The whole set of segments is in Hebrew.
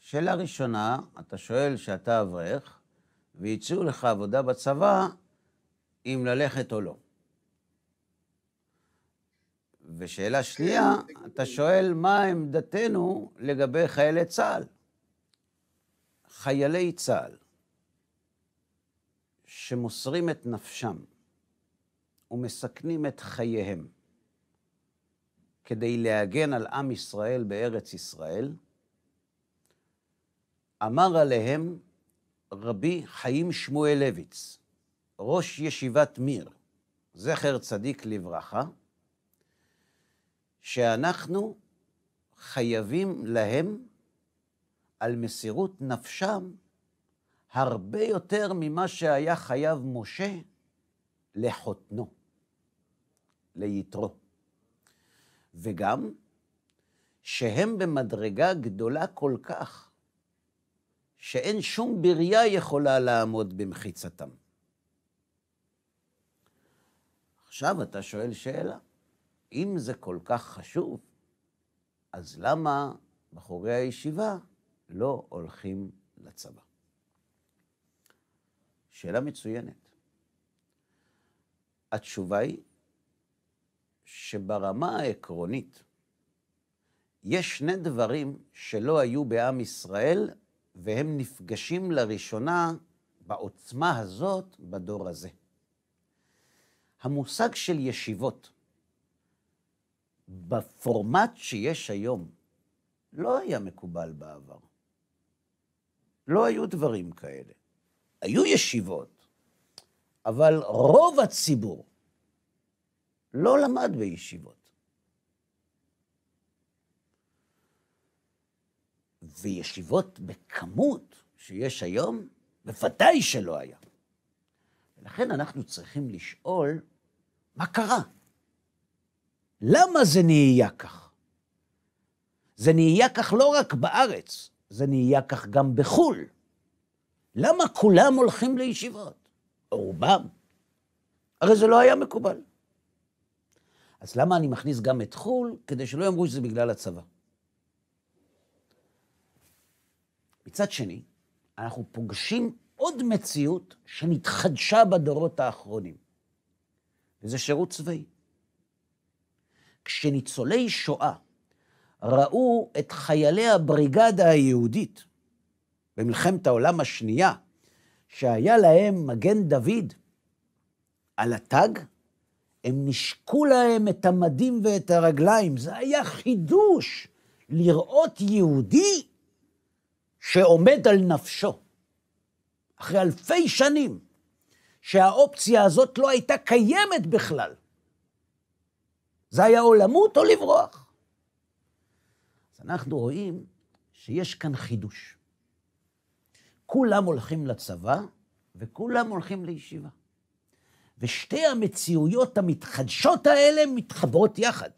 שאלה ראשונה, אתה שואל שאתה אברך, והציעו לך עבודה בצבא, אם ללכת או לא. ושאלה שנייה, אתה שואל מה עמדתנו לגבי חיילי צה"ל. חיילי צה"ל, שמוסרים את נפשם ומסכנים את חייהם כדי להגן על עם ישראל בארץ ישראל, אמר עליהם רבי חיים שמואלביץ, ראש ישיבת מיר, זכר צדיק לברכה, שאנחנו חייבים להם על מסירות נפשם הרבה יותר ממה שהיה חייב משה לחותנו, ליתרו. וגם שהם במדרגה גדולה כל כך, שאין שום בריה יכולה לעמוד במחיצתם. עכשיו אתה שואל שאלה, אם זה כל כך חשוב, אז למה בחורי הישיבה לא הולכים לצבא? שאלה מצוינת. התשובה היא שברמה העקרונית, יש שני דברים שלא היו בעם ישראל, והם נפגשים לראשונה בעוצמה הזאת בדור הזה. המושג של ישיבות, בפורמט שיש היום, לא היה מקובל בעבר. לא היו דברים כאלה. היו ישיבות, אבל רוב הציבור לא למד בישיבות. וישיבות בכמות שיש היום, בוודאי שלא היה. ולכן אנחנו צריכים לשאול, מה קרה? למה זה נהיה כך? זה נהיה כך לא רק בארץ, זה נהיה כך גם בחו"ל. למה כולם הולכים לישיבות? רובם. הרי זה לא היה מקובל. אז למה אני מכניס גם את חו"ל? כדי שלא יאמרו שזה בגלל הצבא. מצד שני, אנחנו פוגשים עוד מציאות שנתחדשה בדורות האחרונים, וזה שירות צבאי. כשניצולי שואה ראו את חיילי הבריגדה היהודית במלחמת העולם השנייה, שהיה להם מגן דוד על התג, הם נשקו להם את המדים ואת הרגליים. זה היה חידוש לראות יהודי שעומד על נפשו. אחרי אלפי שנים, שהאופציה הזאת לא הייתה קיימת בכלל. זה היה או למות או לברוח. אז אנחנו רואים שיש כאן חידוש. כולם הולכים לצבא וכולם הולכים לישיבה. ושתי המציאויות המתחדשות האלה מתחברות יחד,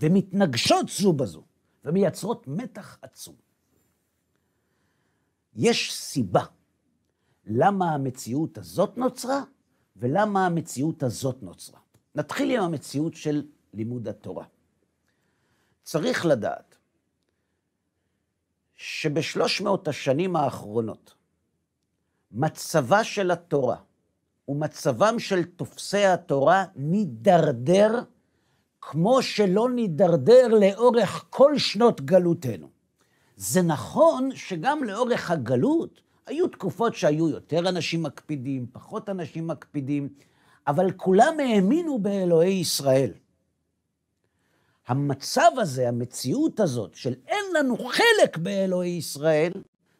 ומתנגשות זו בזו, ומייצרות מתח עצום. יש סיבה למה המציאות הזאת נוצרה ולמה המציאות הזאת נוצרה. נתחיל עם המציאות של לימוד התורה. צריך לדעת שבשלוש מאות השנים האחרונות מצבה של התורה ומצבם של תופסי התורה נידרדר כמו שלא נידרדר לאורך כל שנות גלותנו. זה נכון שגם לאורך הגלות היו תקופות שהיו יותר אנשים מקפידים, פחות אנשים מקפידים, אבל כולם האמינו באלוהי ישראל. המצב הזה, המציאות הזאת של אין לנו חלק באלוהי ישראל,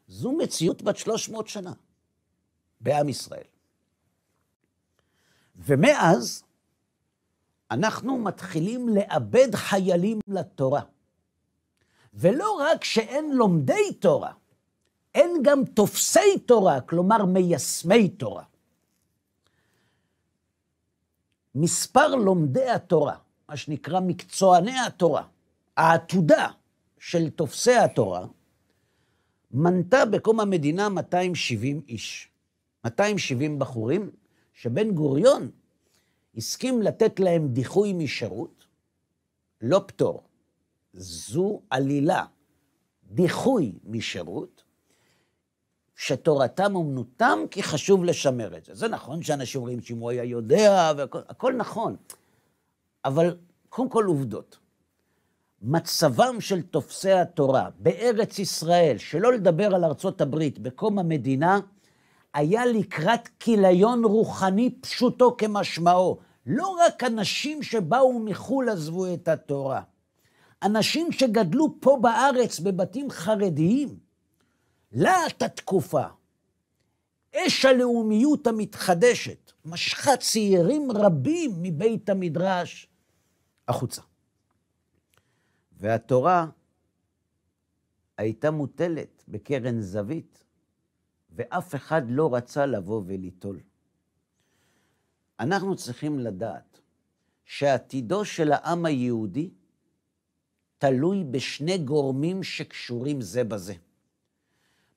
זו מציאות בת 300 שנה בעם ישראל. ומאז אנחנו מתחילים לאבד חיילים לתורה. ולא רק שאין לומדי תורה, אין גם תופסי תורה, כלומר מיישמי תורה. מספר לומדי התורה, מה שנקרא מקצועני התורה, העתודה, של תופסי התורה, מנתה בקום המדינה 270 איש, 270 בחורים, שבן גוריון הסכים לתת להם דיחוי משירות, לא פטור. זו עלילה, דיחוי משירות, שתורתם אומנותם, כי חשוב לשמר את זה. זה נכון שאנשים אומרים שאם הוא היה יודע, והכל, הכל נכון, אבל קודם כל עובדות. מצבם של תופסי התורה בארץ ישראל, שלא לדבר על ארצות הברית, בקום המדינה, היה לקראת כיליון רוחני פשוטו כמשמעו. לא רק אנשים שבאו מחו"ל עזבו את התורה, אנשים שגדלו פה בארץ בבתים חרדיים, להט התקופה, אש הלאומיות המתחדשת, משכה צעירים רבים מבית המדרש החוצה. והתורה הייתה מוטלת בקרן זווית, ואף אחד לא רצה לבוא וליטול. אנחנו צריכים לדעת שעתידו של העם היהודי תלוי בשני גורמים שקשורים זה בזה.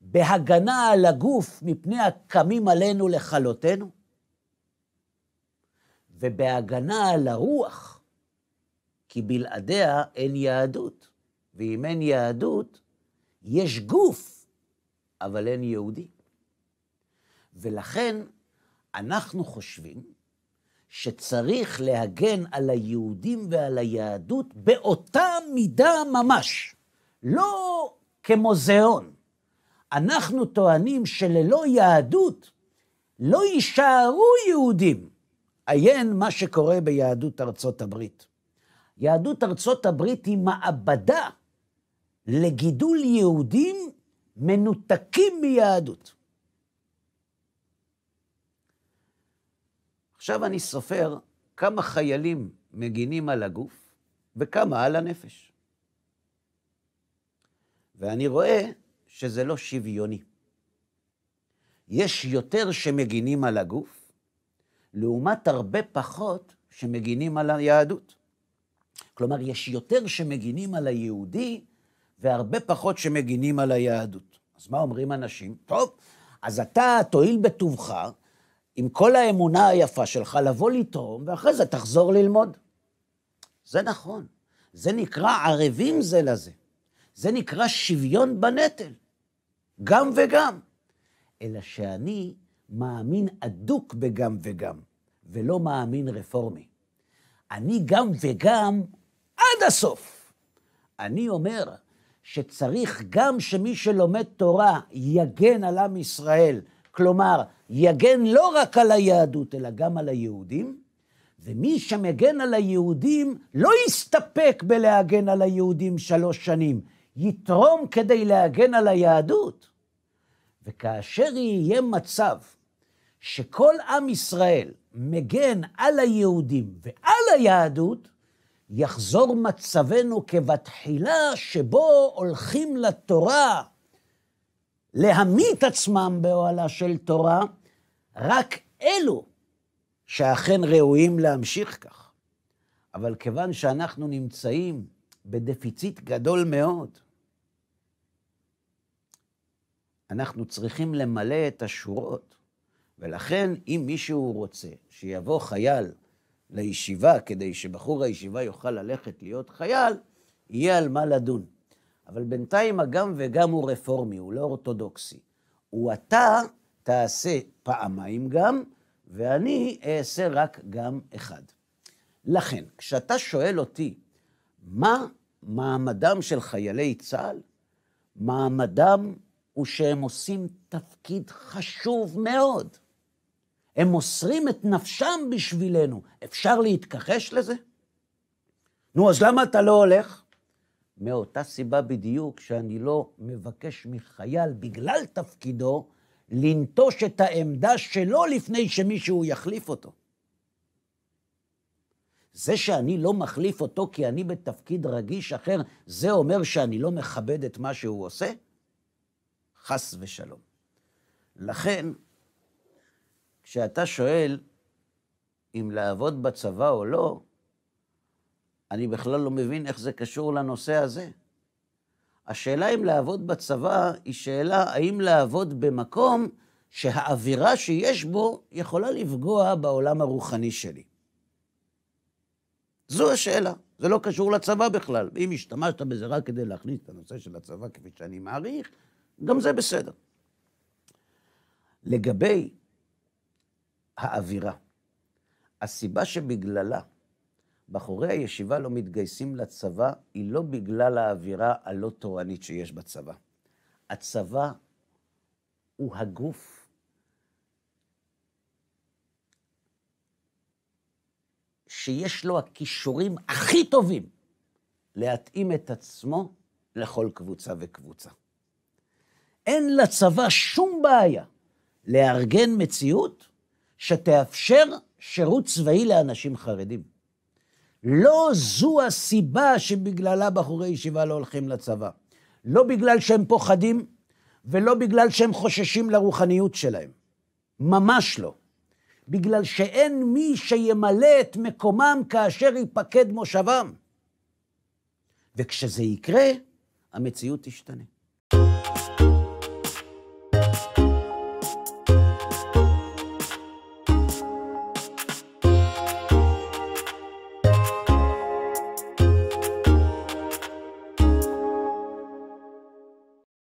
בהגנה על הגוף מפני הקמים עלינו לכלותנו, ובהגנה על הרוח כי בלעדיה אין יהדות, ואם אין יהדות, יש גוף, אבל אין יהודי. ולכן אנחנו חושבים שצריך להגן על היהודים ועל היהדות באותה מידה ממש, לא כמוזיאון. אנחנו טוענים שללא יהדות לא יישארו יהודים. עיין מה שקורה ביהדות ארצות הברית. יהדות ארצות הברית היא מעבדה לגידול יהודים מנותקים מיהדות. עכשיו אני סופר כמה חיילים מגינים על הגוף וכמה על הנפש. ואני רואה שזה לא שוויוני. יש יותר שמגינים על הגוף, לעומת הרבה פחות שמגינים על היהדות. כלומר, יש יותר שמגינים על היהודי והרבה פחות שמגינים על היהדות. אז מה אומרים אנשים? טוב, אז אתה תואיל בטובך, עם כל האמונה היפה שלך, לבוא לתרום, ואחרי זה תחזור ללמוד. זה נכון. זה נקרא ערבים זה לזה. זה נקרא שוויון בנטל. גם וגם. אלא שאני מאמין אדוק בגם וגם, ולא מאמין רפורמי. אני גם וגם עד הסוף. אני אומר שצריך גם שמי שלומד תורה יגן על עם ישראל, כלומר, יגן לא רק על היהדות, אלא גם על היהודים, ומי שמגן על היהודים לא יסתפק בלהגן על היהודים שלוש שנים, יתרום כדי להגן על היהדות. וכאשר יהיה מצב שכל עם ישראל מגן על היהודים ועל היהדות, יחזור מצבנו כבתחילה שבו הולכים לתורה להמית עצמם באוהלה של תורה, רק אלו שאכן ראויים להמשיך כך. אבל כיוון שאנחנו נמצאים בדפיציט גדול מאוד, אנחנו צריכים למלא את השורות ולכן, אם מישהו רוצה שיבוא חייל לישיבה, כדי שבחור הישיבה יוכל ללכת להיות חייל, יהיה על מה לדון. אבל בינתיים הגם וגם הוא רפורמי, הוא לא אורתודוקסי. אתה תעשה פעמיים גם, ואני אעשה רק גם אחד. לכן, כשאתה שואל אותי, מה מעמדם של חיילי צה"ל? מעמדם הוא שהם עושים תפקיד חשוב מאוד. הם מוסרים את נפשם בשבילנו. אפשר להתכחש לזה? נו, אז למה אתה לא הולך? מאותה סיבה בדיוק שאני לא מבקש מחייל, בגלל תפקידו, לנטוש את העמדה שלו לפני שמישהו יחליף אותו. זה שאני לא מחליף אותו כי אני בתפקיד רגיש אחר, זה אומר שאני לא מכבד את מה שהוא עושה? חס ושלום. לכן, כשאתה שואל אם לעבוד בצבא או לא, אני בכלל לא מבין איך זה קשור לנושא הזה. השאלה אם לעבוד בצבא היא שאלה האם לעבוד במקום שהאווירה שיש בו יכולה לפגוע בעולם הרוחני שלי. זו השאלה, זה לא קשור לצבא בכלל. אם השתמשת בזה רק כדי להכניס את הנושא של הצבא כפי שאני מעריך, גם זה בסדר. לגבי האווירה. הסיבה שבגללה בחורי הישיבה לא מתגייסים לצבא היא לא בגלל האווירה הלא תורנית שיש בצבא. הצבא הוא הגוף שיש לו הכישורים הכי טובים להתאים את עצמו לכל קבוצה וקבוצה. אין לצבא שום בעיה לארגן מציאות שתאפשר שירות צבאי לאנשים חרדים. לא זו הסיבה שבגללה בחורי ישיבה לא הולכים לצבא. לא בגלל שהם פוחדים ולא בגלל שהם חוששים לרוחניות שלהם. ממש לא. בגלל שאין מי שימלא את מקומם כאשר ייפקד מושבם. וכשזה יקרה, המציאות תשתנה.